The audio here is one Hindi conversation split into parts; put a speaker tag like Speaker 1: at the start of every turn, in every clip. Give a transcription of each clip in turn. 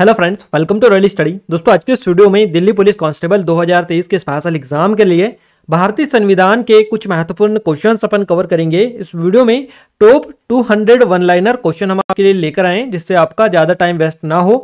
Speaker 1: hello friends welcome to royal study दोस्तों आज के इस वीडियो में दिल्ली पुलिस कांस्टेबल 2023 के स्पेशल एग्जाम के लिए भारतीय संविधान के कुछ महत्वपूर्ण क्वेश्चन अपन कवर करेंगे इस वीडियो में टॉप 200 वन लाइनर क्वेश्चन हम आपके लिए लेकर आए जिससे आपका ज़्यादा टाइम वेस्ट ना हो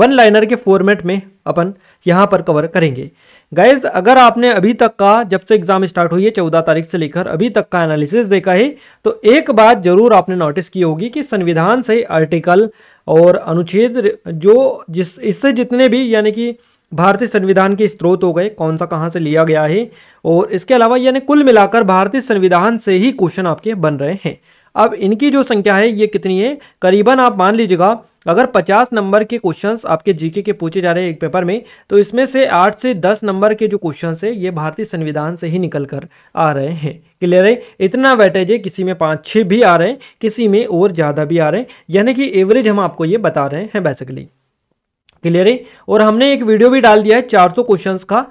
Speaker 1: वन लाइनर के फॉर्मेट में अपन यहाँ पर कवर करेंगे गाइज अगर आपने अभी तक का जब से एग्जाम स्टार्ट हुई है चौदह तारीख से लेकर अभी तक का एनालिसिस देखा है तो एक बात जरूर आपने नोटिस की होगी कि संविधान से आर्टिकल और अनुच्छेद जो जिस इससे जितने भी यानी कि भारतीय संविधान के स्रोत हो गए कौन सा कहाँ से लिया गया है और इसके अलावा यानी कुल मिलाकर भारतीय संविधान से ही क्वेश्चन आपके बन रहे हैं अब इनकी जो संख्या है ये कितनी है करीबन आप मान लीजिएगा अगर 50 नंबर के क्वेश्चंस आपके जीके के पूछे जा रहे हैं एक पेपर में तो इसमें से 8 से 10 नंबर के जो क्वेश्चंस है ये भारतीय संविधान से ही निकल कर आ रहे हैं क्लियर है इतना वेटेज है किसी में पाँच छः भी आ रहे हैं किसी में और ज़्यादा भी आ रहे हैं यानी कि एवरेज हम आपको ये बता रहे हैं बेसिकली क्लियर है और हमने एक वीडियो भी डाल दिया है चार क्वेश्चंस का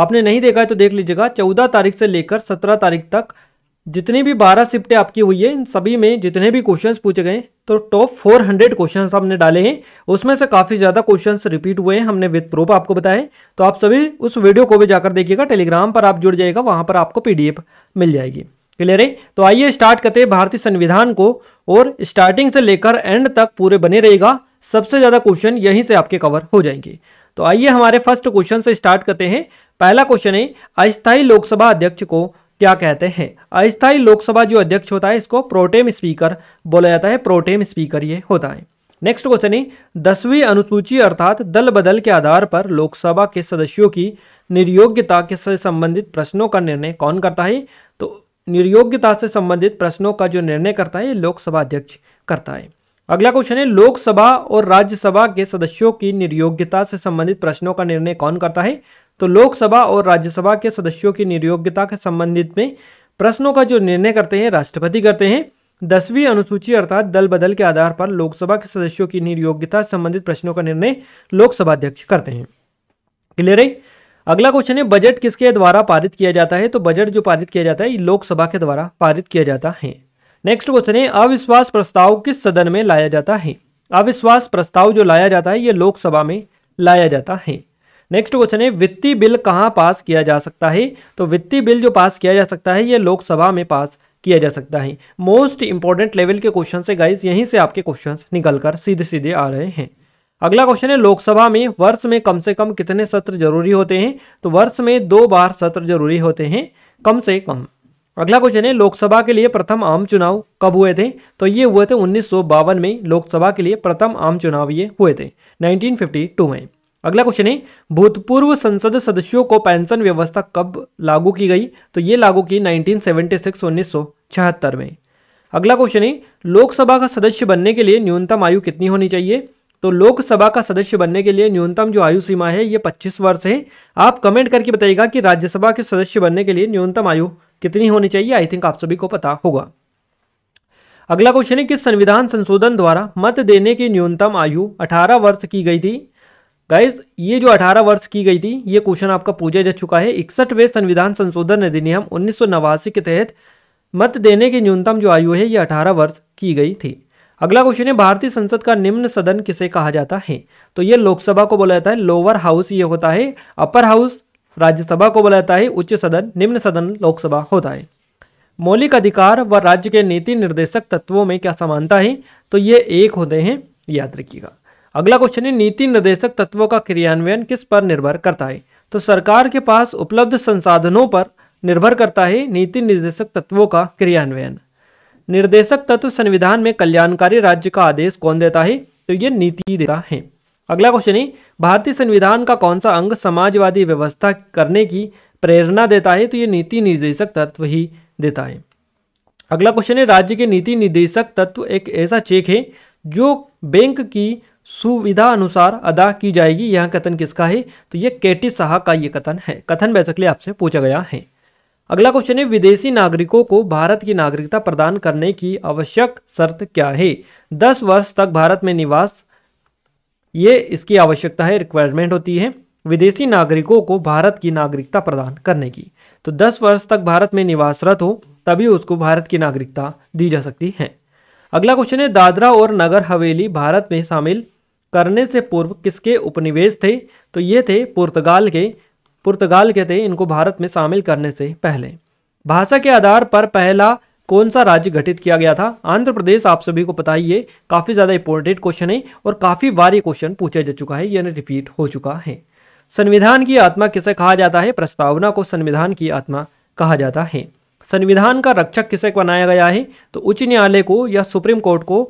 Speaker 1: आपने नहीं देखा है तो देख लीजिएगा चौदह तारीख से लेकर सत्रह तारीख तक जितनी भी बारह शिफ्टें आपकी हुई है इन सभी में जितने भी क्वेश्चन पूछे गए तो टॉप फोर हंड्रेड क्वेश्चन हमने डाले हैं उसमें से काफ़ी ज़्यादा क्वेश्चन रिपीट हुए हैं हमने विथ प्रूफ आपको बताया तो आप सभी उस वीडियो को भी जाकर देखिएगा टेलीग्राम पर आप जुड़ जाएगा वहाँ पर आपको पी मिल जाएगी क्लियर है तो आइए स्टार्ट करते हैं भारतीय संविधान को और स्टार्टिंग से लेकर एंड तक पूरे बने रहेगा सबसे ज़्यादा क्वेश्चन यहीं से आपके कवर हो जाएंगे तो आइए हमारे फर्स्ट क्वेश्चन से स्टार्ट करते हैं पहला क्वेश्चन है अस्थायी लोकसभा अध्यक्ष को क्या कहते हैं अस्थायी लोकसभा जो अध्यक्ष होता है इसको प्रोटेम स्पीकर बोला जाता है प्रोटेम स्पीकर ये होता है नेक्स्ट क्वेश्चन है दसवीं अनुसूची अर्थात दल बदल के आधार पर लोकसभा के सदस्यों की निर्योग्यता के से संबंधित प्रश्नों का निर्णय कौन करता है तो निर्योग्यता से संबंधित प्रश्नों का जो निर्णय करता है लोकसभा अध्यक्ष करता है अगला क्वेश्चन है लोकसभा और राज्यसभा के सदस्यों की निर्योग्यता से संबंधित प्रश्नों का निर्णय कौन करता है तो लोकसभा और राज्यसभा के सदस्यों की निर्योग्यता के संबंधित में प्रश्नों का जो निर्णय करते हैं राष्ट्रपति करते हैं दसवीं अनुसूची अर्थात दल बदल के आधार पर लोकसभा के सदस्यों की निर्योग्यता संबंधित प्रश्नों का निर्णय लोकसभा अध्यक्ष करते हैं क्लियर है अगला क्वेश्चन है बजट किसके द्वारा पारित किया जाता है तो बजट जो पारित किया जाता है लोकसभा के द्वारा पारित किया जाता है नेक्स्ट क्वेश्चन है अविश्वास प्रस्ताव किस सदन में लाया जाता है अविश्वास प्रस्ताव जो लाया जाता है ये लोकसभा में लाया जाता है नेक्स्ट क्वेश्चन है वित्तीय बिल कहाँ पास किया जा सकता है तो वित्तीय बिल जो पास किया जा सकता है ये लोकसभा में पास किया जा सकता है मोस्ट इंपॉर्टेंट लेवल के क्वेश्चन से गाइज यहीं से आपके क्वेश्चन निकल कर सीधे सीधे आ रहे हैं अगला क्वेश्चन है लोकसभा में वर्ष में कम से कम कितने सत्र जरूरी होते हैं तो वर्ष में दो बार सत्र जरूरी होते हैं कम से कम अगला क्वेश्चन है लोकसभा के लिए प्रथम आम चुनाव कब हुए थे तो ये हुए थे उन्नीस में लोकसभा के लिए प्रथम आम चुनाव ये हुए थे 1952 में अगला क्वेश्चन है भूतपूर्व संसद सदस्यों को पेंशन व्यवस्था कब लागू की गई तो ये लागू की 1976 1976 में अगला क्वेश्चन है लोकसभा का सदस्य बनने के लिए न्यूनतम आयु कितनी होनी चाहिए तो लोकसभा का सदस्य बनने के लिए न्यूनतम जो आयु सीमा है ये 25 वर्ष है आप कमेंट करके बताइएगा कि राज्यसभा के सदस्य बनने के लिए न्यूनतम आयु कितनी होनी चाहिए आई थिंक आप सभी को पता होगा अगला क्वेश्चन है कि संविधान संशोधन द्वारा मत देने की न्यूनतम आयु 18 वर्ष की गई थी गाइज ये जो 18 वर्ष की गई थी ये क्वेश्चन आपका पूछा जा चुका है इकसठवें संविधान संशोधन अधिनियम उन्नीस के तहत मत देने की न्यूनतम जो आयु है ये 18 वर्ष की गई थी अगला क्वेश्चन है भारतीय संसद का निम्न सदन किसे कहा जाता है तो ये लोकसभा को बोला जाता है लोअर हाउस ये होता है अपर हाउस राज्यसभा को बोला जाता है उच्च सदन निम्न सदन लोकसभा होता है मौलिक अधिकार व राज्य के नीति निर्देशक तत्वों में क्या समानता है तो ये एक होते हैं याद रखिएगा अगला क्वेश्चन है नीति निर्देशक तत्वों का क्रियान्वयन किस पर निर्भर करता है तो सरकार के पास उपलब्ध संसाधनों पर निर्भर करता है नीति निर्देशक तत्वों का क्रियान्वयन निर्देशक तत्व संविधान में कल्याणकारी राज्य का आदेश कौन देता है तो ये नीति देता है अगला क्वेश्चन है भारतीय संविधान का कौन सा अंग समाजवादी व्यवस्था करने की प्रेरणा देता है तो ये नीति निर्देशक तत्व ही देता है अगला क्वेश्चन है राज्य के नीति निर्देशक तत्व एक ऐसा चेक है जो बैंक की सुविधा अनुसार अदा की जाएगी यह कथन किसका है तो यह केटी साहा का ये कथन है कथन बेसिकली आपसे पूछा गया है अगला क्वेश्चन है विदेशी नागरिकों को भारत की नागरिकता प्रदान करने की आवश्यक शर्त क्या है दस वर्ष तक भारत में निवास ये इसकी आवश्यकता है रिक्वायरमेंट होती है विदेशी नागरिकों को भारत की नागरिकता प्रदान करने की तो दस वर्ष तक भारत में निवासरत हो तभी उसको भारत की नागरिकता दी जा सकती है अगला क्वेश्चन है दादरा और नगर हवेली भारत में शामिल करने से पूर्व किसके उपनिवेश थे तो ये थे पुर्तगाल के पुर्तगाल के थे इनको भारत में शामिल करने से पहले भाषा के आधार पर पहला कौन सा राज्य गठित किया गया था आंध्र प्रदेश आप सभी को पता ही है काफ़ी ज़्यादा इंपॉर्टेंट क्वेश्चन है और काफ़ी बार ये क्वेश्चन पूछा जा चुका है यानी रिपीट हो चुका है संविधान की आत्मा किसे कहा जाता है प्रस्तावना को संविधान की आत्मा कहा जाता है संविधान का रक्षक किसे बनाया गया है तो उच्च न्यायालय को या सुप्रीम कोर्ट को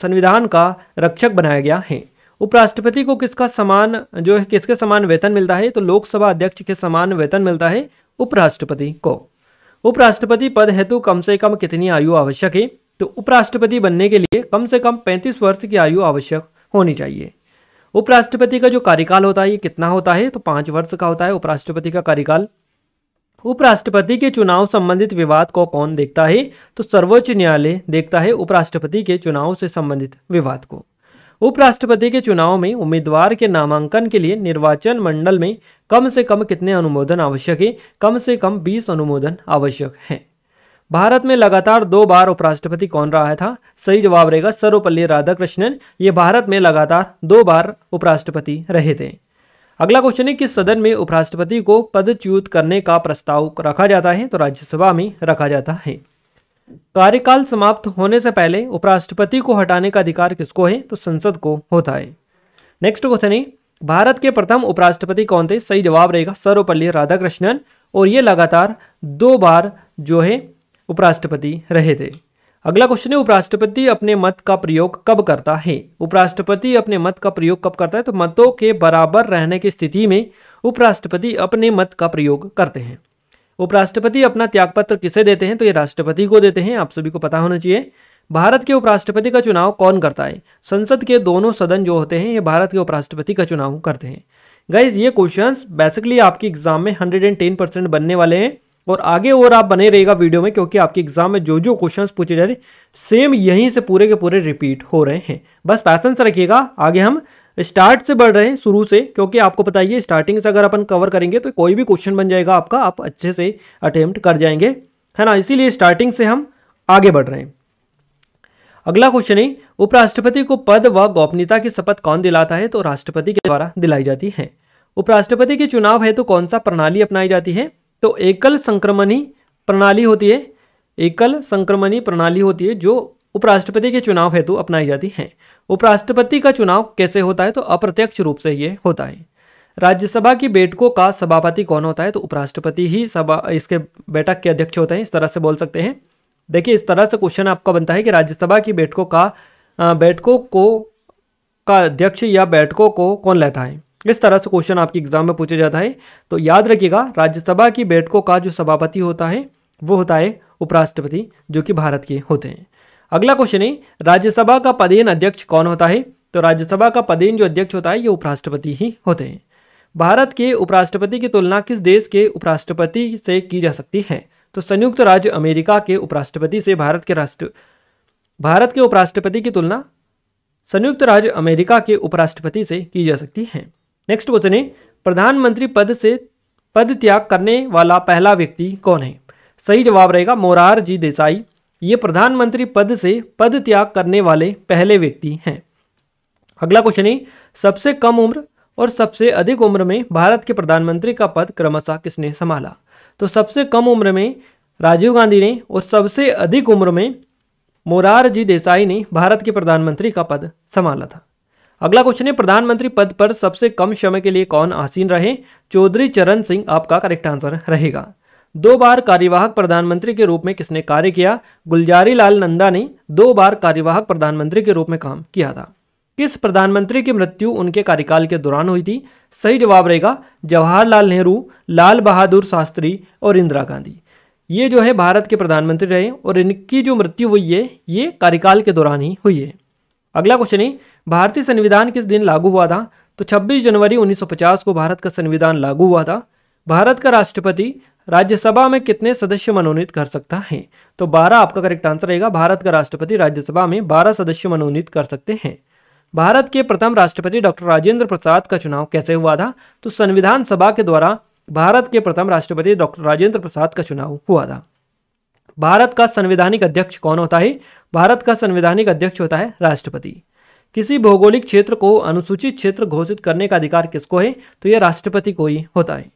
Speaker 1: संविधान का रक्षक बनाया गया है उपराष्ट्रपति को किसका समान जो है किसके समान वेतन मिलता है तो लोकसभा अध्यक्ष के समान वेतन मिलता है उपराष्ट्रपति को उपराष्ट्रपति पद हेतु कम से कम कितनी आयु आवश्यक है तो उपराष्ट्रपति बनने के लिए कम से कम 35 वर्ष की आयु आवश्यक होनी चाहिए उपराष्ट्रपति का जो कार्यकाल होता है ये कितना होता है तो पाँच वर्ष का होता है उपराष्ट्रपति का कार्यकाल उपराष्ट्रपति के चुनाव संबंधित विवाद को कौन देखता है तो सर्वोच्च न्यायालय देखता है उपराष्ट्रपति के चुनाव से संबंधित विवाद को उपराष्ट्रपति के चुनाव में उम्मीदवार के नामांकन के लिए निर्वाचन मंडल में कम से कम कितने अनुमोदन आवश्यक है कम से कम 20 अनुमोदन आवश्यक हैं भारत में लगातार दो बार उपराष्ट्रपति कौन रहा था सही जवाब रहेगा सर्वपल्ली राधाकृष्णन ये भारत में लगातार दो बार उपराष्ट्रपति रहे थे अगला क्वेश्चन है कि सदन में उपराष्ट्रपति को पदच्युत करने का प्रस्ताव रखा जाता है तो राज्यसभा में रखा जाता है कार्यकाल समाप्त होने से पहले उपराष्ट्रपति को हटाने का अधिकार किसको है तो संसद को होता है नेक्स्ट क्वेश्चन है भारत के प्रथम उपराष्ट्रपति कौन थे सही जवाब रहेगा सर्वपल्ली राधाकृष्णन और ये लगातार दो बार जो है उपराष्ट्रपति रहे थे अगला क्वेश्चन है उपराष्ट्रपति अपने मत का प्रयोग कब करता है उपराष्ट्रपति अपने मत का प्रयोग कब करता है तो मतों के बराबर रहने की स्थिति में उपराष्ट्रपति अपने मत का प्रयोग करते हैं उपराष्ट्रपति अपना त्यागपत्र किसे देते हैं तो ये राष्ट्रपति को देते हैं आप सभी को पता होना चाहिए भारत के उपराष्ट्रपति का चुनाव कौन करता है संसद के दोनों सदन जो होते हैं ये भारत के उपराष्ट्रपति का चुनाव करते हैं गाइज ये क्वेश्चंस बेसिकली आपके एग्जाम में 110 परसेंट बनने वाले हैं और आगे और आप बने रहेगा वीडियो में क्योंकि आपके एग्जाम में जो जो क्वेश्चन पूछे जा रहे सेम यहीं से पूरे के पूरे रिपीट हो रहे हैं बस से रखिएगा आगे हम स्टार्ट से बढ़ रहे हैं शुरू से क्योंकि आपको बताइए स्टार्टिंग से अगर अपन कवर करेंगे तो कोई भी क्वेश्चन बन जाएगा आपका आप अच्छे से अटेम्प्ट कर जाएंगे है ना इसीलिए स्टार्टिंग से हम आगे बढ़ रहे हैं अगला क्वेश्चन है उपराष्ट्रपति को पद व गोपनीयता की शपथ कौन दिलाता है तो राष्ट्रपति के द्वारा दिलाई जाती है उपराष्ट्रपति के चुनाव है तो कौन सा प्रणाली अपनाई जाती है तो एकल संक्रमणी प्रणाली होती है एकल संक्रमणी प्रणाली होती है जो उपराष्ट्रपति के चुनाव हेतु अपनाई जाती है उपराष्ट्रपति का चुनाव कैसे होता है तो अप्रत्यक्ष रूप से ये होता है राज्यसभा की बैठकों का सभापति कौन होता है तो उपराष्ट्रपति ही सभा इसके बैठक के अध्यक्ष होते हैं इस तरह से बोल सकते हैं देखिए इस तरह से क्वेश्चन आपका बनता है कि राज्यसभा की बैठकों का बैठकों को का अध्यक्ष या बैठकों को कौन लेता है इस तरह से क्वेश्चन आपके एग्जाम में पूछा जाता है तो याद रखिएगा राज्यसभा की बैठकों का जो सभापति होता है वो होता है उपराष्ट्रपति जो कि भारत के होते हैं अगला क्वेश्चन है राज्यसभा का पदेन अध्यक्ष कौन होता है तो राज्यसभा का पदेन जो अध्यक्ष होता है ये उपराष्ट्रपति ही होते हैं भारत के उपराष्ट्रपति की तुलना किस देश के उपराष्ट्रपति से की जा सकती है तो संयुक्त राज्य अमेरिका के उपराष्ट्रपति से भारत के राष्ट्र भारत के उपराष्ट्रपति की तुलना संयुक्त राज्य अमेरिका के उपराष्ट्रपति से की जा सकती है नेक्स्ट क्वेश्चन है प्रधानमंत्री पद से पद त्याग करने वाला पहला व्यक्ति कौन है सही जवाब रहेगा मोरार जी देसाई ये प्रधानमंत्री पद से पद त्याग करने वाले पहले व्यक्ति हैं अगला क्वेश्चन है सबसे कम उम्र और सबसे अधिक उम्र में भारत के प्रधानमंत्री का पद क्रमशः किसने संभाला तो सबसे कम उम्र में राजीव गांधी ने और सबसे अधिक उम्र में मोरारजी देसाई ने भारत के प्रधानमंत्री का पद संभाला था अगला क्वेश्चन है प्रधानमंत्री पद पर सबसे कम समय के लिए कौन आसीन रहे चौधरी चरण सिंह आपका करेक्ट आंसर रहेगा दो बार कार्यवाहक प्रधानमंत्री के रूप में किसने कार्य किया गुलजारी लाल नंदा ने दो बार कार्यवाहक प्रधानमंत्री के रूप में काम किया था किस प्रधानमंत्री की मृत्यु उनके कार्यकाल के दौरान हुई थी सही जवाब रहेगा जवाहरलाल नेहरू लाल बहादुर शास्त्री और इंदिरा गांधी ये जो है भारत के प्रधानमंत्री रहे और इनकी जो मृत्यु हुई है ये कार्यकाल के दौरान ही हुई है अगला क्वेश्चन है भारतीय संविधान किस दिन लागू हुआ था तो 26 जनवरी 1950 को भारत का संविधान लागू हुआ था भारत का राष्ट्रपति राज्यसभा में कितने सदस्य मनोनीत कर सकता है तो 12 आपका करेक्ट आंसर रहेगा भारत का राष्ट्रपति राज्यसभा में 12 सदस्य मनोनीत कर सकते हैं भारत के प्रथम राष्ट्रपति डॉक्टर राजेंद्र प्रसाद का चुनाव कैसे हुआ था तो संविधान सभा के द्वारा भारत के प्रथम राष्ट्रपति डॉक्टर राजेंद्र प्रसाद का चुनाव हुआ था भारत का संविधानिक अध्यक्ष कौन होता है भारत का संविधानिक अध्यक्ष होता है राष्ट्रपति किसी भौगोलिक क्षेत्र को अनुसूचित क्षेत्र घोषित करने का अधिकार किसको है तो यह राष्ट्रपति को ही होता है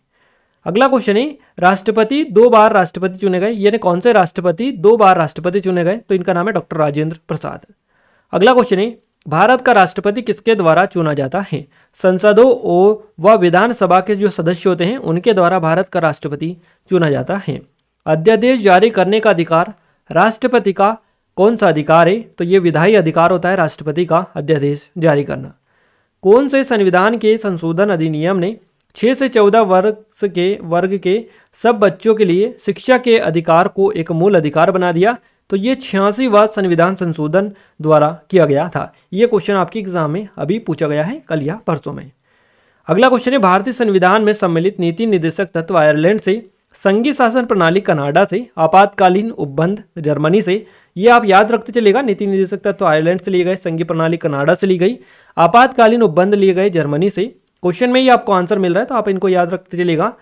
Speaker 1: अगला क्वेश्चन है राष्ट्रपति दो बार राष्ट्रपति चुने गए यानी कौन से राष्ट्रपति दो बार राष्ट्रपति चुने गए तो इनका नाम है डॉक्टर राजेंद्र प्रसाद अगला क्वेश्चन है भारत का राष्ट्रपति किसके द्वारा चुना जाता है संसदों और व विधानसभा के जो सदस्य होते हैं उनके द्वारा भारत का राष्ट्रपति चुना जाता है अध्यादेश जारी करने का अधिकार राष्ट्रपति का कौन सा अधिकार है तो ये विधायी अधिकार होता है राष्ट्रपति का अध्यादेश जारी करना कौन से संविधान के संशोधन अधिनियम ने छः से चौदह वर्ष के वर्ग के सब बच्चों के लिए शिक्षा के अधिकार को एक मूल अधिकार बना दिया तो ये छियासीवा संविधान संशोधन द्वारा किया गया था ये क्वेश्चन आपके एग्जाम में अभी पूछा गया है कल या परसों में अगला क्वेश्चन है भारतीय संविधान में सम्मिलित नीति निदेशक तत्व आयरलैंड से संघीय शासन प्रणाली कनाडा से आपातकालीन उपबंध जर्मनी से ये आप याद रखते चलेगा नीति निदेशक तत्व तो आयरलैंड से लिए गए संघीय प्रणाली कनाडा से ली गई आपातकालीन उपबंध लिए गए जर्मनी से क्वेश्चन में ही आपको आंसर मिल रहा है तो आप इनको याद रखते चलेगा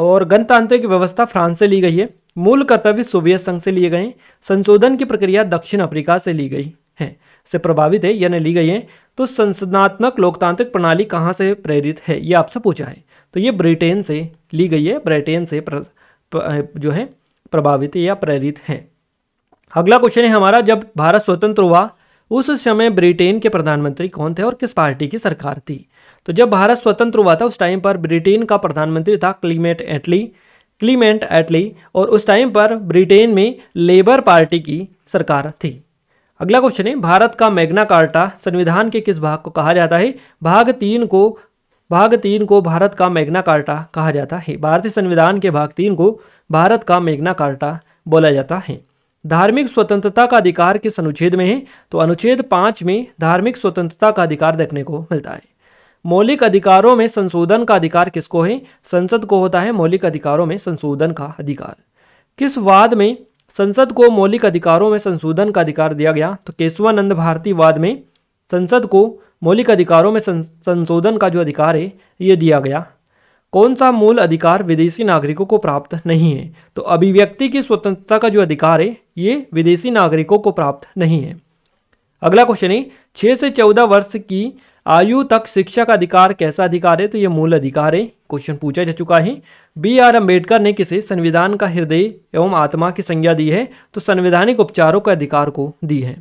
Speaker 1: और गणतांत्रिक व्यवस्था फ्रांस से ली गई है मूल कर्तव्य सोवियत संघ से लिए गए संशोधन की प्रक्रिया दक्षिण अफ्रीका से ली गई है से प्रभावित है यानी ली गई है तो संसदनात्मक लोकतांत्रिक प्रणाली कहाँ से प्रेरित है ये आपसे पूछा है तो ये ब्रिटेन से ली गई है ब्रिटेन से प्र, प, जो है प्रभावित या प्रेरित है अगला क्वेश्चन है हमारा जब भारत स्वतंत्र हुआ उस समय ब्रिटेन के प्रधानमंत्री कौन थे और किस पार्टी की सरकार थी तो जब भारत स्वतंत्र हुआ था उस टाइम पर ब्रिटेन का प्रधानमंत्री था क्लीमेट एटली क्लीमेंट एटली और उस टाइम पर ब्रिटेन में लेबर पार्टी की सरकार थी अगला क्वेश्चन है भारत का मैग्ना कार्टा संविधान के किस भाग को कहा जाता है भाग तीन को भाग तीन को भारत का मैग्ना कार्टा कहा जाता है भारतीय संविधान के भाग तीन को भारत का मैग्ना कार्टा बोला जाता है धार्मिक स्वतंत्रता का अधिकार किस अनुच्छेद में है तो अनुच्छेद पाँच में धार्मिक स्वतंत्रता का अधिकार देखने को मिलता है मौलिक अधिकारों में संशोधन का अधिकार किसको है संसद को होता है मौलिक अधिकारों में संशोधन का अधिकार किस वाद में संसद को मौलिक अधिकारों में संशोधन का अधिकार दिया गया तो केशवानंद भारती वाद में संसद को मौलिक अधिकारों में संशोधन का जो अधिकार है ये दिया गया कौन सा मूल अधिकार विदेशी नागरिकों को प्राप्त नहीं है तो अभिव्यक्ति की स्वतंत्रता का जो अधिकार है ये विदेशी नागरिकों को प्राप्त नहीं है अगला क्वेश्चन है छः से चौदह वर्ष की आयु तक शिक्षा का अधिकार कैसा अधिकार है तो ये मूल अधिकार है क्वेश्चन पूछा जा चुका है बी आर अम्बेडकर ने किसे संविधान का हृदय एवं आत्मा की संज्ञा दी है तो संवैधानिक उपचारों के अधिकार को दी है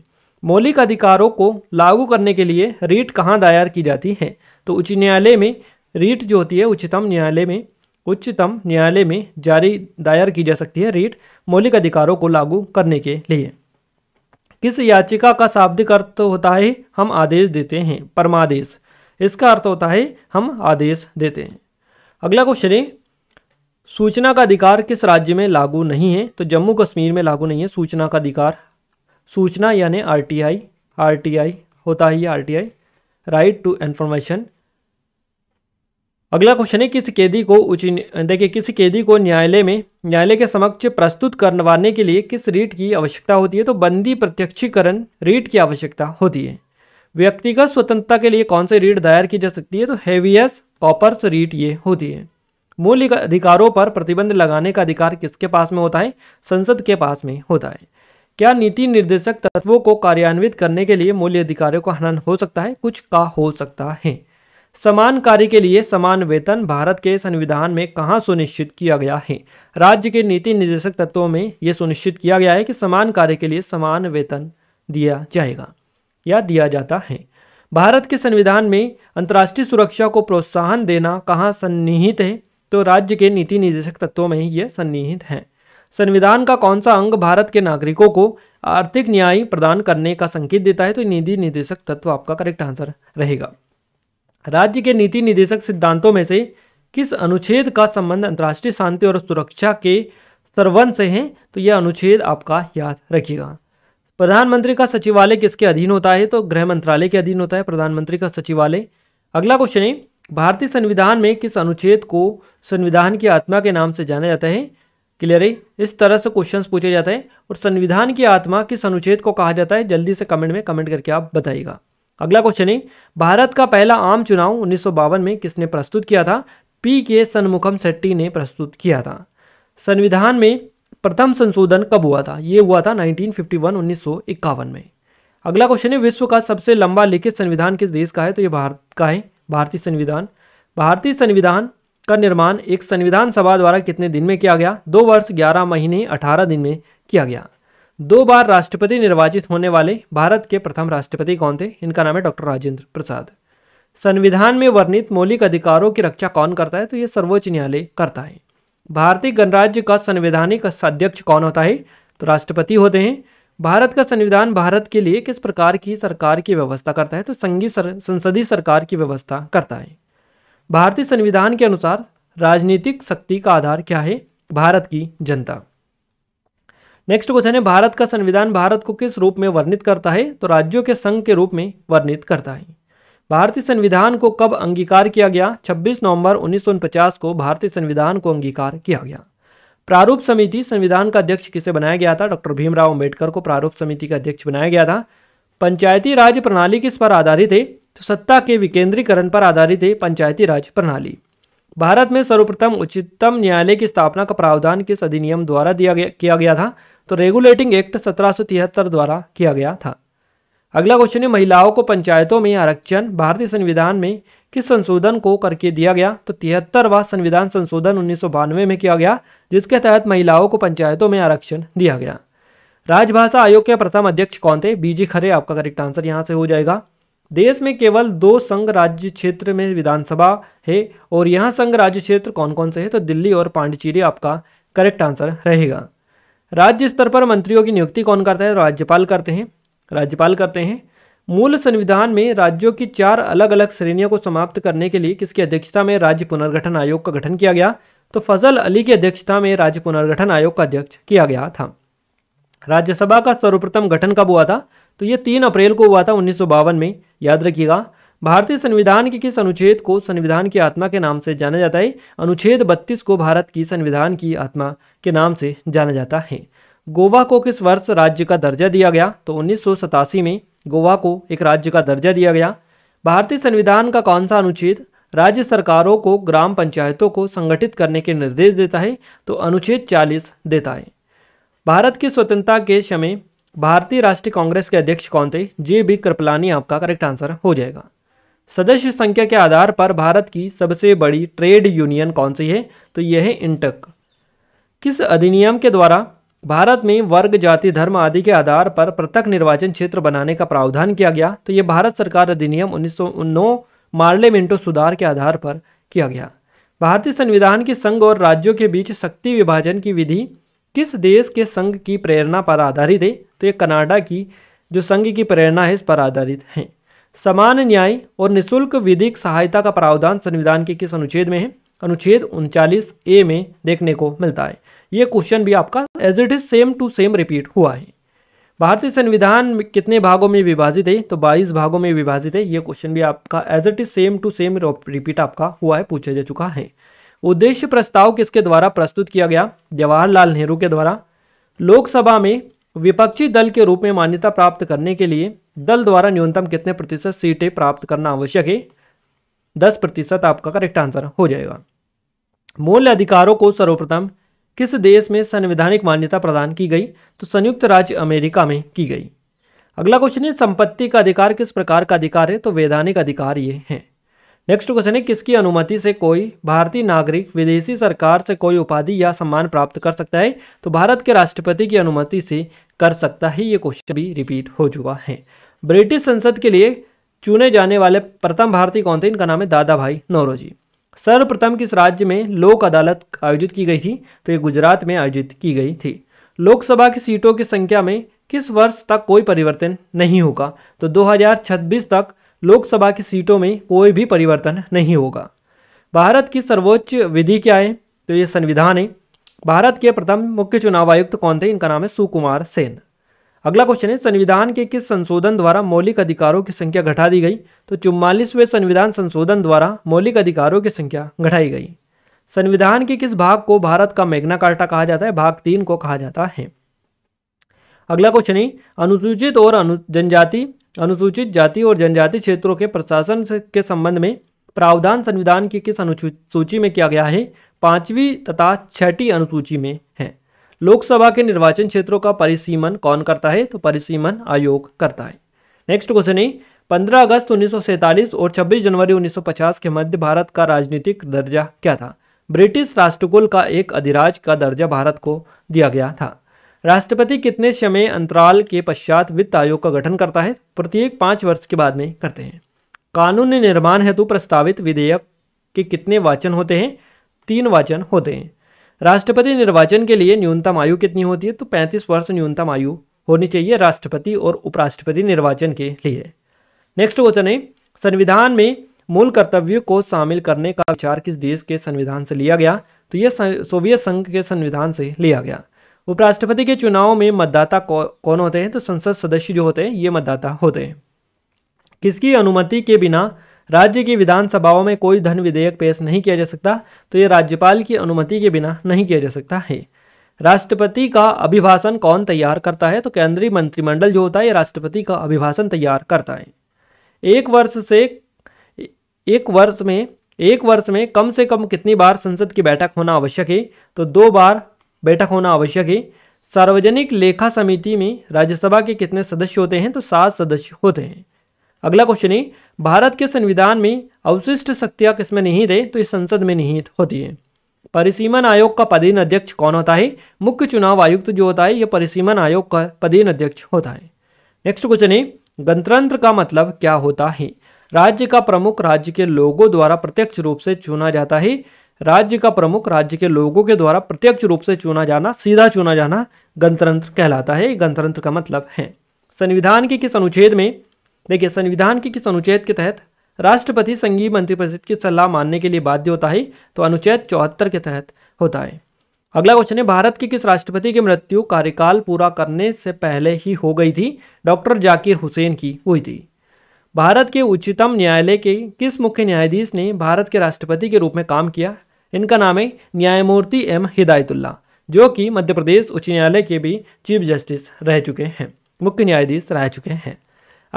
Speaker 1: मौलिक अधिकारों को लागू करने के लिए रीट कहाँ दायर की जाती है तो उच्च न्यायालय में रीट जो होती है उच्चतम न्यायालय में उच्चतम न्यायालय में जारी दायर की जा सकती है रीट मौलिक अधिकारों को लागू करने के लिए किस याचिका का शाब्दिक अर्थ होता है हम आदेश देते हैं परमादेश इसका अर्थ होता है हम आदेश देते हैं अगला क्वेश्चन है सूचना का अधिकार किस राज्य में लागू नहीं है तो जम्मू कश्मीर में लागू नहीं है सूचना का अधिकार सूचना यानी आर टी आई होता है ये आर राइट टू इन्फॉर्मेशन अगला क्वेश्चन है किस कैदी को उच्च देखिए किस कैदी को न्यायालय में न्यायालय के समक्ष प्रस्तुत करवाने के लिए किस रीट की आवश्यकता होती है तो बंदी प्रत्यक्षीकरण रीट की आवश्यकता होती है व्यक्तिगत स्वतंत्रता के लिए कौन से रीट दायर की जा सकती है तो हैवियस कॉपर्स रीट ये होती है मूल अधिकारों पर प्रतिबंध लगाने का अधिकार किसके पास में होता है संसद के पास में होता है क्या नीति निर्देशक तत्वों को कार्यान्वित करने के लिए मूल्य अधिकारों का हनन हो सकता है कुछ का हो सकता है समान कार्य के लिए समान वेतन भारत के संविधान में कहाँ सुनिश्चित किया गया है राज्य के नीति निर्देशक तत्वों में यह सुनिश्चित किया गया है कि समान कार्य के लिए समान वेतन दिया जाएगा या दिया जाता है भारत के संविधान में अंतर्राष्ट्रीय सुरक्षा को प्रोत्साहन देना कहाँ सन्निहित है तो राज्य के नीति निर्देशक तत्वों में यह सन्निहित हैं संविधान का कौन सा अंग भारत के नागरिकों को आर्थिक न्याय प्रदान करने का संकेत देता है तो नीति निर्देशक तत्व आपका करेक्ट आंसर रहेगा राज्य के नीति निदेशक सिद्धांतों में से किस अनुच्छेद का संबंध अंतर्राष्ट्रीय शांति और सुरक्षा के सर्वन से है तो यह अनुच्छेद आपका याद रखिएगा प्रधानमंत्री का सचिवालय किसके अधीन होता है तो गृह मंत्रालय के अधीन होता है प्रधानमंत्री का सचिवालय अगला क्वेश्चन है भारतीय संविधान में किस अनुच्छेद को संविधान की आत्मा के नाम से जाना जाता है क्लियर है इस तरह से क्वेश्चन पूछे जाते हैं और संविधान की आत्मा किस अनुच्छेद को कहा जाता है जल्दी से कमेंट में कमेंट करके आप बताइएगा अगला क्वेश्चन है भारत का पहला आम चुनाव उन्नीस में किसने प्रस्तुत किया था पी के सन्मुखम शेट्टी ने प्रस्तुत किया था संविधान में प्रथम संशोधन कब हुआ था ये हुआ था 1951 1951 में अगला क्वेश्चन है विश्व का सबसे लंबा लिखित संविधान किस देश का है तो ये भारत का है भारतीय संविधान भारतीय संविधान का निर्माण एक संविधान सभा द्वारा कितने दिन में किया गया दो वर्ष ग्यारह महीने अठारह दिन में किया गया दो बार राष्ट्रपति निर्वाचित होने वाले भारत के प्रथम राष्ट्रपति कौन थे इनका नाम है डॉक्टर राजेंद्र प्रसाद संविधान में वर्णित मौलिक अधिकारों की रक्षा कौन करता है तो ये सर्वोच्च न्यायालय करता है भारतीय गणराज्य का संवैधानिक अध्यक्ष कौन होता है तो राष्ट्रपति होते हैं भारत का संविधान भारत के लिए किस प्रकार की सरकार की व्यवस्था करता है तो संघीय सर, संसदीय सरकार की व्यवस्था करता है भारतीय संविधान के अनुसार राजनीतिक शक्ति का आधार क्या है भारत की जनता नेक्स्ट क्वेश्चन है भारत का संविधान भारत को किस रूप में वर्णित करता है तो राज्यों के संघ के रूप में वर्णित करता है भारतीय संविधान को कब अंगीकार किया गया 26 नवंबर 1949 को भारतीय संविधान को अंगीकार किया गया प्रारूप समिति संविधान का अध्यक्ष किसे बनाया गया था डॉक्टर भीमराव अम्बेडकर को प्रारूप समिति का अध्यक्ष बनाया गया था पंचायती राज प्रणाली किस पर आधारित है तो सत्ता के विकेंद्रीकरण पर आधारित है पंचायती राज प्रणाली भारत में सर्वप्रथम उच्चतम न्यायालय की स्थापना का प्रावधान किस अधिनियम द्वारा दिया गया किया गया था तो रेगुलेटिंग एक्ट सत्रह द्वारा किया गया था अगला क्वेश्चन है महिलाओं को पंचायतों में आरक्षण भारतीय संविधान में किस संशोधन को करके दिया गया तो तिहत्तरवा संविधान संशोधन उन्नीस में किया गया जिसके तहत महिलाओं को पंचायतों में आरक्षण दिया गया राजभाषा आयोग के प्रथम अध्यक्ष कौन थे बीजी खरे आपका करेक्ट आंसर यहाँ से हो जाएगा देश में केवल दो संघ राज्य क्षेत्र में विधानसभा है और यहाँ संघ राज्य क्षेत्र कौन कौन से है तो दिल्ली और पांडिचेरी आपका करेक्ट आंसर रहेगा राज्य स्तर पर मंत्रियों की नियुक्ति कौन करता है राज्यपाल करते हैं राज्यपाल करते हैं मूल संविधान में राज्यों की चार अलग अलग श्रेणियों को समाप्त करने के लिए किसकी अध्यक्षता में राज्य पुनर्गठन आयोग का गठन किया गया तो फजल अली की अध्यक्षता में राज्य पुनर्गठन आयोग का अध्यक्ष किया गया था राज्यसभा का सर्वप्रथम गठन कब हुआ था तो ये तीन अप्रैल को हुआ था उन्नीस में याद रखिएगा भारतीय संविधान के किस अनुच्छेद को संविधान की आत्मा के नाम से जाना जाता है अनुच्छेद 32 को भारत की संविधान की आत्मा के नाम से जाना जाता है गोवा को किस वर्ष राज्य का दर्जा दिया गया तो उन्नीस में गोवा को एक राज्य का दर्जा दिया गया भारतीय संविधान का कौन सा अनुच्छेद राज्य सरकारों को ग्राम पंचायतों को संगठित करने के निर्देश देता है तो अनुच्छेद 40 देता है भारत की स्वतंत्रता के समय भारतीय राष्ट्रीय कांग्रेस के अध्यक्ष कौन थे जे बी कृपलानी आपका करेक्ट आंसर हो जाएगा सदस्य संख्या के आधार पर भारत की सबसे बड़ी ट्रेड यूनियन कौन सी है तो यह है इंटक किस अधिनियम के द्वारा भारत में वर्ग जाति धर्म आदि के आधार पर पृथक निर्वाचन क्षेत्र बनाने का प्रावधान किया गया तो यह भारत सरकार अधिनियम उन्नीस मार्लेमेंटो सुधार के आधार पर किया गया भारतीय संविधान के संघ और राज्यों के बीच शक्ति विभाजन की विधि किस देश के संघ की प्रेरणा पर आधारित है तो ये कनाडा की जो संघ की प्रेरणा है इस पर आधारित है समान न्याय और निशुल्क विधिक सहायता का प्रावधान संविधान के किस अनुच्छेद में है अनुच्छेद उनचालीस ए में देखने को मिलता है ये क्वेश्चन भी आपका as it is same to same repeat हुआ है भारतीय संविधान कितने भागों में विभाजित है तो 22 भागों में विभाजित है ये क्वेश्चन भी आपका as it is same to same repeat आपका हुआ है पूछा जा चुका है उद्देश्य प्रस्ताव किसके द्वारा प्रस्तुत किया गया जवाहरलाल नेहरू के द्वारा लोकसभा में विपक्षी दल के रूप में मान्यता प्राप्त करने के लिए दल द्वारा न्यूनतम कितने प्रतिशत सीटें प्राप्त करना आवश्यक है दस प्रतिशत आपका करेक्ट आंसर हो जाएगा मूल अधिकारों को सर्वप्रथम किस देश में संवैधानिक मान्यता प्रदान की गई तो संयुक्त राज्य अमेरिका में की गई अगला क्वेश्चन है संपत्ति का अधिकार किस प्रकार का अधिकार है तो वैधानिक अधिकार ये है नेक्स्ट क्वेश्चन है किसकी अनुमति से कोई भारतीय नागरिक विदेशी सरकार से कोई उपाधि या सम्मान प्राप्त कर सकता है तो भारत के राष्ट्रपति की अनुमति से कर सकता है ये क्वेश्चन भी रिपीट हो चुका है ब्रिटिश संसद के लिए चुने जाने वाले प्रथम भारतीय कौन थे इनका नाम है दादा भाई नौरोजी सर्वप्रथम किस राज्य में लोक अदालत आयोजित की गई थी तो ये गुजरात में आयोजित की गई थी लोकसभा की सीटों की संख्या में किस वर्ष तक कोई परिवर्तन नहीं होगा तो दो तक लोकसभा की सीटों में कोई भी परिवर्तन नहीं होगा भारत की सर्वोच्च विधि क्या है तो ये संविधान है भारत के प्रथम मुख्य चुनाव आयुक्त कौन थे इनका नाम है सुकुमार सेन अगला क्वेश्चन है संविधान के किस संशोधन द्वारा मौलिक अधिकारों की संख्या घटा दी गई तो चुम्बालीसवें संविधान संशोधन द्वारा मौलिक अधिकारों की संख्या घटाई गई संविधान के किस भाग को भारत का मेघना कार्टा कहा जाता है भाग तीन को कहा जाता है अगला क्वेश्चन है अनुसूचित और अनु जनजाति अनुसूचित जाति और जनजाति क्षेत्रों के प्रशासन के संबंध में प्रावधान संविधान की किस अनुसूची में किया गया है पांचवी तथा छठी अनुसूची में है लोकसभा के निर्वाचन क्षेत्रों का परिसीमन कौन करता है तो परिसीमन आयोग करता है नेक्स्ट क्वेश्चन है पंद्रह अगस्त उन्नीस और छब्बीस जनवरी 1950 के मध्य भारत का राजनीतिक दर्जा क्या था ब्रिटिश राष्ट्रकुल का एक अधिराज का दर्जा भारत को दिया गया था राष्ट्रपति कितने समय अंतराल के पश्चात वित्त आयोग का गठन करता है प्रत्येक पाँच वर्ष के बाद में करते हैं कानून निर्माण हेतु प्रस्तावित विधेयक के कितने वाचन होते हैं तीन वाचन होते हैं राष्ट्रपति निर्वाचन के लिए न्यूनतम आयु कितनी होती है तो 35 वर्ष न्यूनतम आयु होनी चाहिए राष्ट्रपति और उपराष्ट्रपति निर्वाचन के लिए नेक्स्ट क्वेश्चन है संविधान में मूल कर्तव्य को शामिल करने का विचार किस देश के संविधान से लिया गया तो यह सोवियत संघ के संविधान से लिया गया उपराष्ट्रपति के चुनाव में मतदाता कौन होते हैं तो संसद सदस्य जो होते हैं ये मतदाता होते हैं किसकी अनुमति के बिना राज्य की विधानसभाओं में कोई धन विधेयक पेश नहीं किया जा सकता तो ये राज्यपाल की अनुमति के बिना नहीं किया जा सकता है राष्ट्रपति का अभिभाषण कौन तैयार करता है तो केंद्रीय मंत्रिमंडल जो होता है ये राष्ट्रपति का अभिभाषण तैयार करता है एक वर्ष से एक वर्ष में एक वर्ष में कम से कम कितनी बार संसद की बैठक होना आवश्यक है तो दो बार बैठक होना आवश्यक है सार्वजनिक लेखा समिति में राज्यसभा के कितने सदस्य होते हैं तो सात सदस्य होते हैं अगला क्वेश्चन है भारत के संविधान में अवशिष्ट शक्तियाँ किसमें निहित है तो ये संसद में निहित होती है परिसीमन आयोग का पदेन अध्यक्ष कौन होता है मुख्य चुनाव आयुक्त जो होता है यह परिसीमन आयोग का पदेन अध्यक्ष होता है नेक्स्ट क्वेश्चन है गणतंत्र का मतलब क्या होता है राज्य का प्रमुख राज्य के लोगों द्वारा प्रत्यक्ष रूप से चुना जाता है राज्य का प्रमुख राज्य के लोगों के द्वारा प्रत्यक्ष रूप से चुना जाना सीधा चुना जाना गणतंत्र कहलाता है गणतंत्र का मतलब है संविधान के किस अनुच्छेद में देखिए संविधान के किस अनुच्छेद के तहत राष्ट्रपति संघीय मंत्रिपरिषद की सलाह मानने के लिए बाध्य होता है तो अनुच्छेद चौहत्तर के तहत होता है अगला क्वेश्चन है भारत के किस राष्ट्रपति की मृत्यु कार्यकाल पूरा करने से पहले ही हो गई थी डॉक्टर जाकिर हुसैन की हुई थी भारत के उच्चतम न्यायालय के किस मुख्य न्यायाधीश ने भारत के राष्ट्रपति के रूप में काम किया इनका नाम है न्यायमूर्ति एम हिदायतुल्ला जो कि मध्य प्रदेश उच्च न्यायालय के भी चीफ जस्टिस रह चुके हैं मुख्य न्यायाधीश रह चुके हैं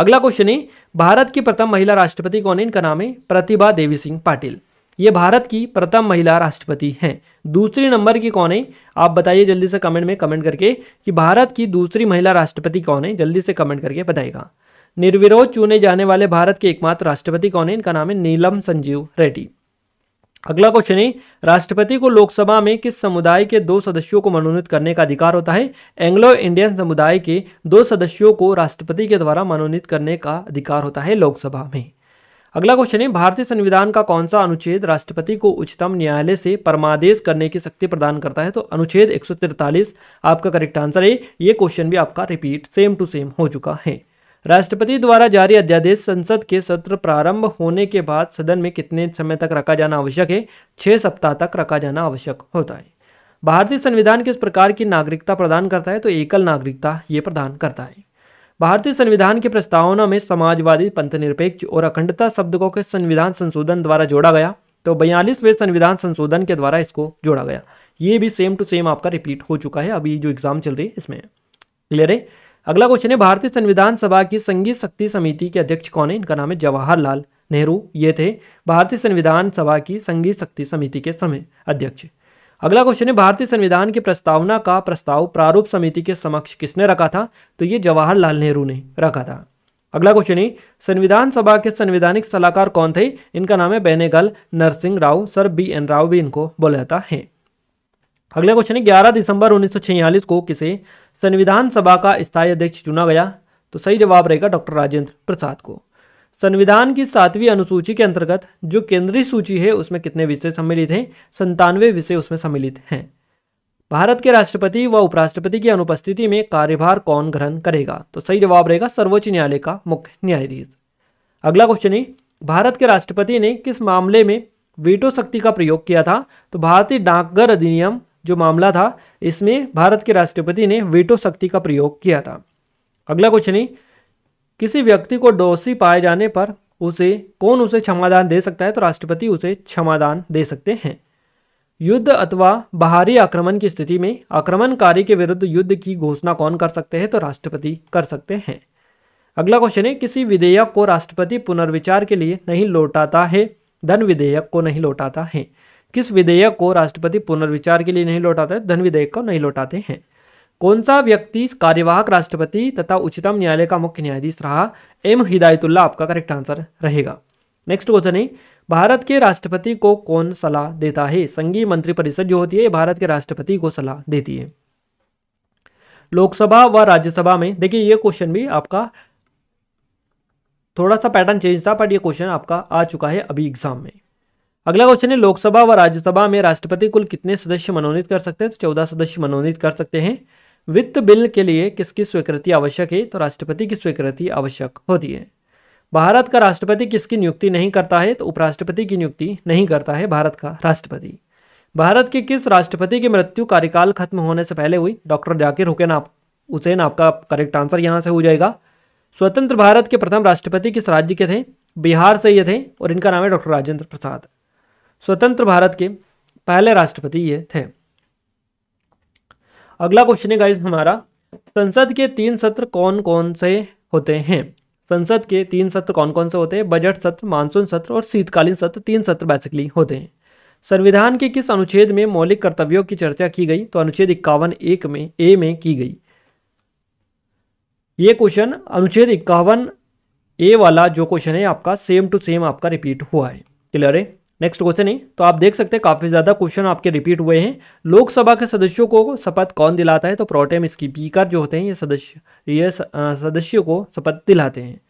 Speaker 1: अगला क्वेश्चन है भारत की प्रथम महिला राष्ट्रपति कौन है इनका नाम है प्रतिभा देवी सिंह पाटिल ये भारत की प्रथम महिला राष्ट्रपति हैं दूसरे नंबर की कौन है आप बताइए जल्दी से कमेंट में कमेंट करके कि भारत की दूसरी महिला राष्ट्रपति कौन है जल्दी से कमेंट करके बताएगा निर्विरोध चुने जाने वाले भारत के एकमात्र राष्ट्रपति कौन है इनका नाम है नीलम संजीव रेड्डी अगला क्वेश्चन है राष्ट्रपति को लोकसभा में किस समुदाय के दो सदस्यों को मनोनीत करने का अधिकार होता है एंग्लो इंडियन समुदाय के दो सदस्यों को राष्ट्रपति के द्वारा मनोनीत करने का अधिकार होता है लोकसभा में अगला क्वेश्चन है भारतीय संविधान का कौन सा अनुच्छेद राष्ट्रपति को उच्चतम न्यायालय से परमादेश करने की शक्ति प्रदान करता है तो अनुच्छेद एक आपका करेक्ट आंसर है ये क्वेश्चन भी आपका रिपीट सेम टू सेम हो चुका है राष्ट्रपति द्वारा जारी अध्यादेश संसद के सत्र प्रारंभ होने के बाद सदन में कितने समय तक रखा जाना आवश्यक है छः सप्ताह तक रखा जाना आवश्यक होता है भारतीय संविधान किस प्रकार की नागरिकता प्रदान करता है तो एकल नागरिकता ये प्रदान करता है भारतीय संविधान की प्रस्तावना में समाजवादी पंथ निरपेक्ष और अखंडता शब्द को किस संविधान संशोधन द्वारा जोड़ा गया तो बयालीसवें संविधान संशोधन के द्वारा इसको जोड़ा गया ये भी सेम टू सेम आपका रिपीट हो चुका है अभी जो एग्जाम चल रही है इसमें क्लियर है अगला क्वेश्चन है भारतीय संविधान सभा की संघीय शक्ति समिति के अध्यक्ष कौन है इनका नाम है जवाहरलाल नेहरू ये थे भारतीय संविधान सभा की संघीय शक्ति समिति के समय अध्यक्ष अगला क्वेश्चन है भारतीय संविधान की प्रस्तावना का प्रस्ताव प्रारूप समिति के समक्ष किसने रखा था तो ये जवाहरलाल नेहरू ने रखा था अगला क्वेश्चन है संविधान सभा के संविधानिक सलाहकार कौन थे इनका नाम है Benegal Narasimha Rao sir B N Rao भी इनको बोला जाता है अगला क्वेश्चन है 11 दिसंबर 1946 को किसे संविधान सभा का स्थायी अध्यक्ष चुना गया तो सही जवाब रहेगा डॉक्टर राजेंद्र प्रसाद को संविधान की सातवीं अनुसूची के अंतर्गत जो केंद्रीय सूची है उसमें कितने विषय सम्मिलित हैं संतानवे विषय उसमें सम्मिलित हैं भारत के राष्ट्रपति व उपराष्ट्रपति की अनुपस्थिति में कार्यभार कौन ग्रहण करेगा तो सही जवाब रहेगा सर्वोच्च न्यायालय का मुख्य न्यायाधीश अगला क्वेश्चन है भारत के राष्ट्रपति ने किस मामले में वीटो शक्ति का प्रयोग किया था तो भारतीय डाकघर अधिनियम जो मामला था इसमें भारत के राष्ट्रपति ने वीटो शक्ति का प्रयोग किया था अगला कुछ नहीं किसी व्यक्ति को दोषी पाए जाने पर उसे कौन उसे क्षमादान दे सकता है तो राष्ट्रपति उसे क्षमादान दे सकते हैं युद्ध अथवा बाहरी आक्रमण की स्थिति में आक्रमणकारी के विरुद्ध युद्ध की घोषणा कौन कर सकते हैं तो राष्ट्रपति कर सकते हैं अगला क्वेश्चन है किसी विधेयक को राष्ट्रपति पुनर्विचार के लिए नहीं लौटाता है धन विधेयक को नहीं लौटाता है किस विधेयक को राष्ट्रपति पुनर्विचार के लिए नहीं लौटाते धन विधेयक को नहीं लौटाते हैं कौन सा व्यक्ति कार्यवाहक राष्ट्रपति तथा उच्चतम न्यायालय का मुख्य न्यायाधीश रहा एम हिदायतुल्ला आपका करेक्ट आंसर रहेगा नेक्स्ट क्वेश्चन है भारत के राष्ट्रपति को कौन सलाह देता है संघीय मंत्रिपरिषद जो होती है भारत के राष्ट्रपति को सलाह देती है लोकसभा व राज्यसभा में देखिए ये क्वेश्चन भी आपका थोड़ा सा पैटर्न चेंज था बट ये क्वेश्चन आपका आ चुका है अभी एग्जाम में अगला क्वेश्चन है लोकसभा व राज्यसभा में राष्ट्रपति कुल कितने सदस्य मनोनीत कर सकते हैं तो चौदह सदस्य मनोनीत कर सकते हैं वित्त बिल के लिए किसकी स्वीकृति आवश्यक है तो राष्ट्रपति की स्वीकृति आवश्यक होती है भारत का राष्ट्रपति किसकी नियुक्ति नहीं करता है तो उपराष्ट्रपति की नियुक्ति नहीं करता है भारत का राष्ट्रपति भारत के किस राष्ट्रपति की मृत्यु कार्यकाल खत्म होने से पहले हुई डॉक्टर जाकिर हुकैन आप हुसैन आपका करेक्ट आंसर यहाँ से हो जाएगा स्वतंत्र भारत के प्रथम राष्ट्रपति किस राज्य के थे बिहार से ये थे और इनका नाम है डॉक्टर राजेंद्र प्रसाद स्वतंत्र भारत के पहले राष्ट्रपति ये थे अगला क्वेश्चन है गाइज हमारा संसद के तीन सत्र कौन कौन से होते हैं संसद के तीन सत्र कौन कौन से होते हैं बजट सत्र मानसून सत्र और शीतकालीन सत्र तीन सत्र बेसिकली होते हैं संविधान के किस अनुच्छेद में मौलिक कर्तव्यों की चर्चा की गई तो अनुच्छेद इक्यावन एक में ए में की गई ये क्वेश्चन अनुच्छेद इक्यावन ए वाला जो क्वेश्चन है आपका सेम टू सेम आपका रिपीट हुआ है क्लियर है नेक्स्ट क्वेश्चन है तो आप देख सकते हैं काफ़ी ज़्यादा क्वेश्चन आपके रिपीट हुए हैं लोकसभा के सदस्यों को शपथ कौन दिलाता है तो प्रोटेम स्पीकर जो होते हैं ये सदस्य ये सदस्यों को शपथ दिलाते हैं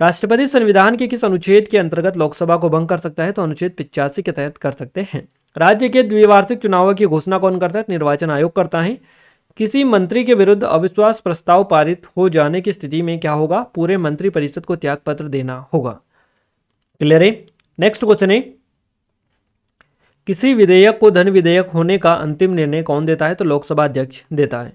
Speaker 1: राष्ट्रपति संविधान के किस अनुच्छेद के अंतर्गत लोकसभा को भंग कर सकता है तो अनुच्छेद पिचासी के तहत कर सकते हैं राज्य के द्विवार्षिक चुनावों की घोषणा कौन करता है तो निर्वाचन आयोग करता है किसी मंत्री के विरुद्ध अविश्वास प्रस्ताव पारित हो जाने की स्थिति में क्या होगा पूरे मंत्रिपरिषद को त्याग पत्र देना होगा क्लियर है नेक्स्ट क्वेश्चन है किसी विधेयक को धन विधेयक होने का अंतिम निर्णय कौन देता है तो लोकसभा अध्यक्ष देता है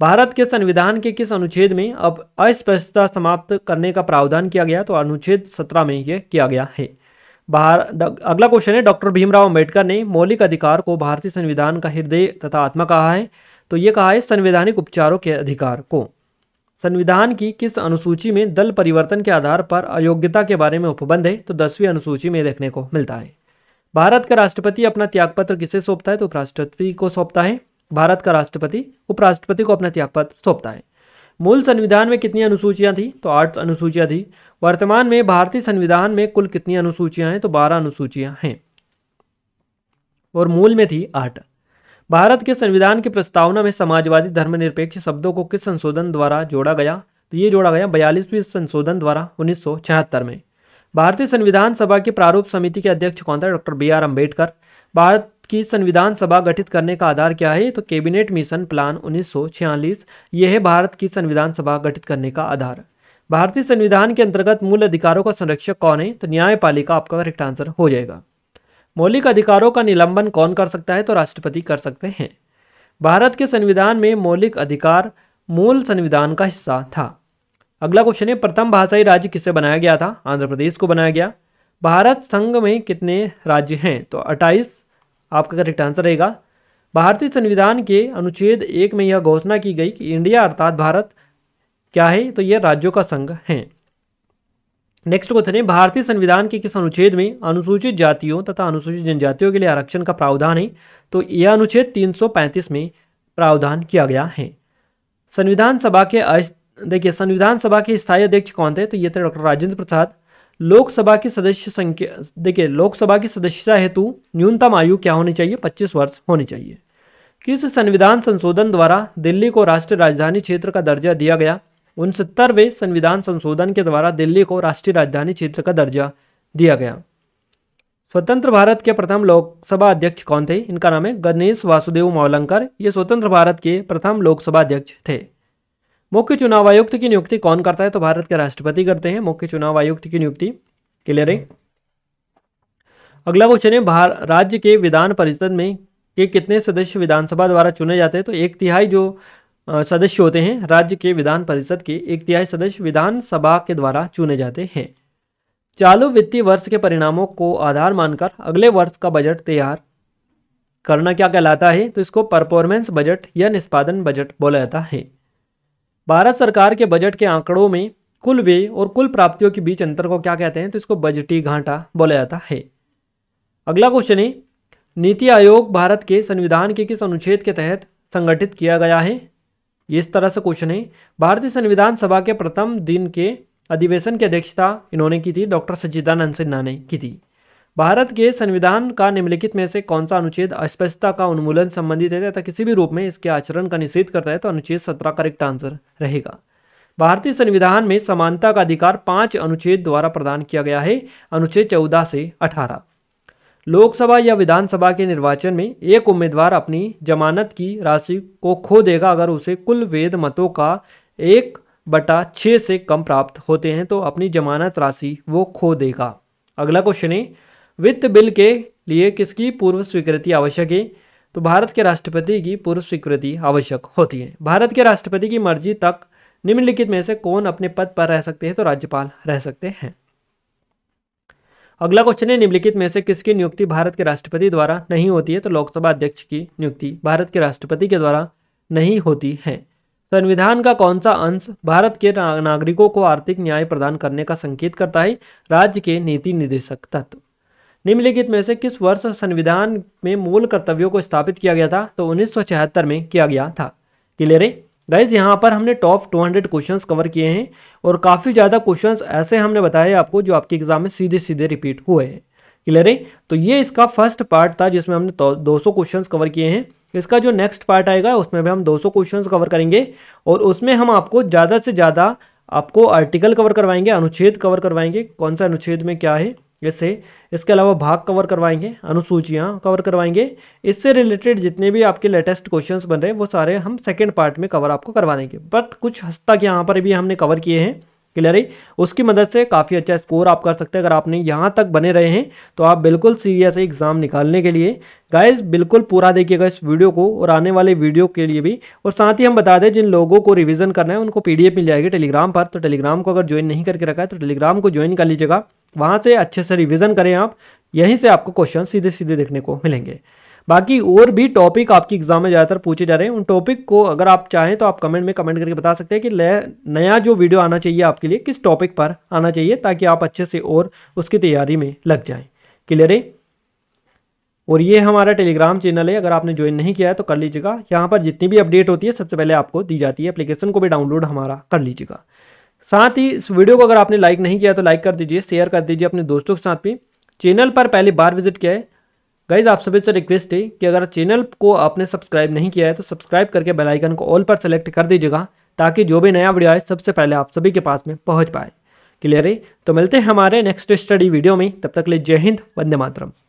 Speaker 1: भारत के संविधान के किस अनुच्छेद में अब अस्पष्टता समाप्त करने का प्रावधान किया गया तो अनुच्छेद सत्रह में यह किया गया है बाहर अगला क्वेश्चन है डॉक्टर भीमराव अम्बेडकर ने मौलिक अधिकार को भारतीय संविधान का हृदय तथा आत्मा कहा है तो ये कहा है संवैधानिक उपचारों के अधिकार को संविधान की किस अनुसूची में दल परिवर्तन के आधार पर अयोग्यता के बारे में उपबंध है तो दसवीं अनुसूची में देखने को मिलता है भारत का राष्ट्रपति अपना त्यागपत्र किसे सौंपता है तो उपराष्ट्रपति को सौंपता है भारत का राष्ट्रपति उपराष्ट्रपति को अपना त्यागपत्र सौंपता है मूल संविधान में कितनी अनुसूचियां थी तो आठ अनुसूचियां थी वर्तमान में भारतीय संविधान में कुल कितनी अनुसूचियां हैं तो बारह अनुसूचियां हैं और मूल में थी आठ भारत के संविधान की प्रस्तावना में समाजवादी धर्मनिरपेक्ष शब्दों को किस संशोधन द्वारा जोड़ा गया तो ये जोड़ा गया बयालीसवीं संशोधन द्वारा उन्नीस में भारतीय संविधान सभा की प्रारूप समिति के अध्यक्ष कौन था doctor B R Ambedkar Bharat की संविधान सभा गठित करने का आधार क्या है तो कैबिनेट मिशन प्लान 1946 यह है भारत की संविधान सभा गठित करने का आधार भारतीय संविधान के अंतर्गत मूल अधिकारों का संरक्षक कौन है तो न्यायपालिका आपका करेक्ट आंसर हो जाएगा मौलिक अधिकारों का निलंबन कौन कर सकता है तो राष्ट्रपति कर सकते हैं भारत के संविधान में मौलिक अधिकार मूल संविधान का हिस्सा था अगला क्वेश्चन है प्रथम भाषाई राज्य किससे बनाया गया था आंध्र प्रदेश को बनाया गया भारत संघ में कितने राज्य हैं तो 28 आपका करेक्ट आंसर रहेगा भारतीय संविधान के अनुच्छेद एक में यह घोषणा की गई कि इंडिया अर्थात भारत क्या है तो यह राज्यों का संघ है नेक्स्ट क्वेश्चन है भारतीय संविधान के किस अनुच्छेद में अनुसूचित जातियों तथा अनुसूचित जनजातियों के लिए आरक्षण का प्रावधान है तो यह अनुच्छेद 335 में प्रावधान किया गया है संविधान सभा के देखिए संविधान सभा के स्थायी अध्यक्ष कौन थे तो ये थे डॉक्टर राजेंद्र प्रसाद लोकसभा की सदस्य संख्या देखिए लोकसभा की सदस्यता हेतु न्यूनतम आयु क्या होनी चाहिए 25 वर्ष होनी चाहिए किस संविधान संशोधन द्वारा दिल्ली को राष्ट्रीय राजधानी क्षेत्र का दर्जा दिया गया उनसत्तरवें संविधान संशोधन के द्वारा दिल्ली को राष्ट्रीय राजधानी क्षेत्र का दर्जा दिया गया स्वतंत्र भारत के प्रथम लोकसभा अध्यक्ष कौन थे इनका नाम है गणेश वासुदेव मौलंकर ये स्वतंत्र भारत के प्रथम लोकसभा अध्यक्ष थे मुख्य चुनाव आयुक्त की नियुक्ति कौन करता है तो भारत के राष्ट्रपति करते हैं मुख्य चुनाव आयुक्त की नियुक्ति क्लियर है अगला क्वेश्चन है राज्य के विधान परिषद में के कितने सदस्य विधानसभा द्वारा चुने जाते हैं तो एक तिहाई जो सदस्य होते हैं राज्य के विधान परिषद के एक तिहाई सदस्य विधानसभा के द्वारा चुने जाते हैं चालू वित्तीय वर्ष के परिणामों को आधार मानकर अगले वर्ष का बजट तैयार करना क्या कहलाता है तो इसको परफॉर्मेंस बजट या निष्पादन बजट बोला जाता है भारत सरकार के बजट के आंकड़ों में कुल व्यय और कुल प्राप्तियों के बीच अंतर को क्या कहते हैं तो इसको बजटी घाटा बोला जाता है अगला क्वेश्चन है नीति आयोग भारत के संविधान के किस अनुच्छेद के तहत संगठित किया गया है इस तरह से क्वेश्चन है भारतीय संविधान सभा के प्रथम दिन के अधिवेशन की अध्यक्षता इन्होंने की थी डॉक्टर सच्चिदानंद सिन्हा ने की थी भारत के संविधान का निम्नलिखित में से कौन सा अनुच्छेद अस्पष्टता का उन्मूलन संबंधित है तथा किसी भी रूप में इसके आचरण का निषेध करता है तो अनुच्छेद सत्रह करेक्ट आंसर रहेगा भारतीय संविधान में समानता का अधिकार पांच अनुच्छेद द्वारा प्रदान किया गया है अनुच्छेद चौदह से अठारह लोकसभा या विधानसभा के निर्वाचन में एक उम्मीदवार अपनी जमानत की राशि को खो देगा अगर उसे कुल वेद मतों का एक बटा छः से कम प्राप्त होते हैं तो अपनी जमानत राशि वो खो देगा अगला क्वेश्चन है वित्त बिल के लिए किसकी पूर्व स्वीकृति आवश्यक है तो भारत के राष्ट्रपति की पूर्व स्वीकृति आवश्यक होती है भारत के राष्ट्रपति की मर्जी तक निम्नलिखित में से कौन अपने पद पर रह सकते हैं तो राज्यपाल रह सकते हैं अगला क्वेश्चन है निम्नलिखित में से किसकी नियुक्ति भारत के राष्ट्रपति द्वारा नहीं होती है तो लोकसभा अध्यक्ष की नियुक्ति भारत के राष्ट्रपति के द्वारा नहीं होती है संविधान का कौन सा अंश भारत के नागरिकों को आर्थिक न्याय प्रदान करने का संकेत करता है राज्य के नीति निदेशक तत्व निम्नलिखित में से किस वर्ष संविधान में मूल कर्तव्यों को स्थापित किया गया था तो उन्नीस में किया गया था क्लियर है गाइज यहाँ पर हमने टॉप 200 क्वेश्चन कवर किए हैं और काफ़ी ज़्यादा क्वेश्चंस ऐसे हमने बताए आपको जो आपके एग्जाम में सीधे सीधे रिपीट हुए हैं क्लियर है तो ये इसका फर्स्ट पार्ट था जिसमें हमने तो दो सौ क्वेश्चन कवर किए हैं इसका जो नेक्स्ट पार्ट आएगा उसमें भी हम 200 क्वेश्चन कवर करेंगे और उसमें हम आपको ज़्यादा से ज़्यादा आपको आर्टिकल कवर करवाएंगे अनुच्छेद कवर करवाएंगे कौन सा अनुच्छेद में क्या है इससे इसके अलावा भाग कवर करवाएंगे अनुसूचियाँ कवर करवाएंगे इससे रिलेटेड जितने भी आपके लेटेस्ट क्वेश्चन बन रहे हैं वो सारे हम सेकेंड पार्ट में कवर आपको करवा देंगे बट कुछ हस्तक यहाँ पर भी हमने कवर किए हैं क्लियर है उसकी मदद से काफ़ी अच्छा स्कोर आप कर सकते हैं अगर आपने यहाँ तक बने रहे हैं तो आप बिल्कुल सीरियस है एग्ज़ाम निकालने के लिए गाइज बिल्कुल पूरा देखिएगा इस वीडियो को और आने वाले वीडियो के लिए भी और साथ ही हम बता दें जिन लोगों को रिवीजन करना है उनको पीडीएफ मिल जाएगी टेलीग्राम पर तो टेलीग्राम को अगर ज्वाइन नहीं करके रखा है तो टेलीग्राम को ज्वाइन कर लीजिएगा वहाँ से अच्छे से रिविज़न करें आप यहीं से आपको क्वेश्चन सीधे सीधे देखने को मिलेंगे बाकी और भी टॉपिक आपकी एग्जाम में ज़्यादातर पूछे जा रहे हैं उन टॉपिक को अगर आप चाहें तो आप कमेंट में कमेंट करके बता सकते हैं कि नया जो वीडियो आना चाहिए आपके लिए किस टॉपिक पर आना चाहिए ताकि आप अच्छे से और उसकी तैयारी में लग जाए क्लियर है और ये हमारा टेलीग्राम चैनल है अगर आपने ज्वाइन नहीं किया है तो कर लीजिएगा यहाँ पर जितनी भी अपडेट होती है सबसे पहले आपको दी जाती है एप्लीकेशन को भी डाउनलोड हमारा कर लीजिएगा साथ ही इस वीडियो को अगर आपने लाइक नहीं किया तो लाइक कर दीजिए शेयर कर दीजिए अपने दोस्तों के साथ भी चैनल पर पहली बार विजिट किया है गाइज आप सभी से रिक्वेस्ट है कि अगर चैनल को आपने सब्सक्राइब नहीं किया है तो सब्सक्राइब करके बेल आइकन को ऑल पर सेलेक्ट कर दीजिएगा ताकि जो भी नया वीडियो आए सबसे पहले आप सभी के पास में पहुंच पाए क्लियर है तो मिलते हैं हमारे नेक्स्ट स्टडी वीडियो में तब तक ले जय हिंद वंदे मातरम